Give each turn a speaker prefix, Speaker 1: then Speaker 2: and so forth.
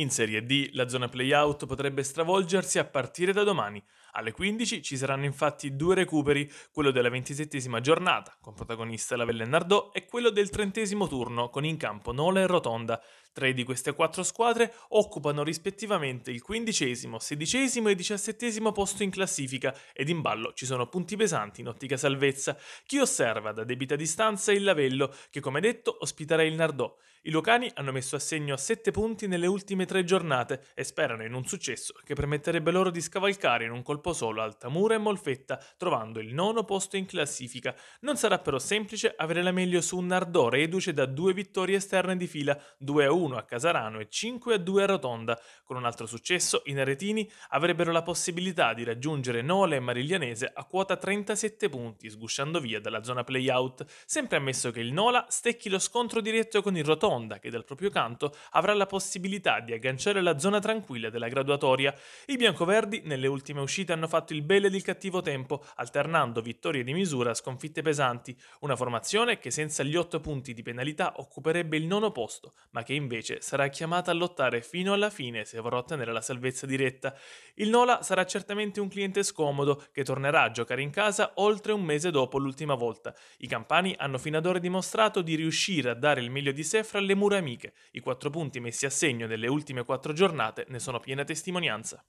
Speaker 1: In Serie D la zona playout potrebbe stravolgersi a partire da domani. Alle 15 ci saranno infatti due recuperi, quello della ventisettesima giornata, con protagonista la Nardò e quello del trentesimo turno, con in campo Nola e Rotonda. Tre di queste quattro squadre occupano rispettivamente il quindicesimo, sedicesimo e diciassettesimo posto in classifica ed in ballo ci sono punti pesanti in ottica salvezza. Chi osserva da debita distanza è il Lavello, che come detto ospiterà il Nardò. I locani hanno messo a segno 7 punti nelle ultime tre giornate e sperano in un successo che permetterebbe loro di scavalcare in un colpo solo Altamura e Molfetta, trovando il nono posto in classifica. Non sarà però semplice avere la meglio su un Nardò reduce da due vittorie esterne di fila, 2-1 a Casarano e 5-2 a Rotonda. Con un altro successo, i Naretini avrebbero la possibilità di raggiungere Nola e Mariglianese a quota 37 punti, sgusciando via dalla zona playout, sempre ammesso che il Nola stecchi lo scontro diretto con il Rotonda, che dal proprio canto avrà la possibilità di agganciare la zona tranquilla della graduatoria, i biancoverdi nelle ultime uscite hanno fatto il bel ed il cattivo tempo, alternando vittorie di misura a sconfitte pesanti, una formazione che senza gli otto punti di penalità occuperebbe il nono posto, ma che invece sarà chiamata a lottare fino alla fine se vorrà ottenere la salvezza diretta. Il Nola sarà certamente un cliente scomodo che tornerà a giocare in casa oltre un mese dopo l'ultima volta. I campani hanno fino ad ora dimostrato di riuscire a dare il meglio di sé fra le mura amiche. I quattro punti messi a segno nelle ultime ultime quattro giornate ne sono piena testimonianza.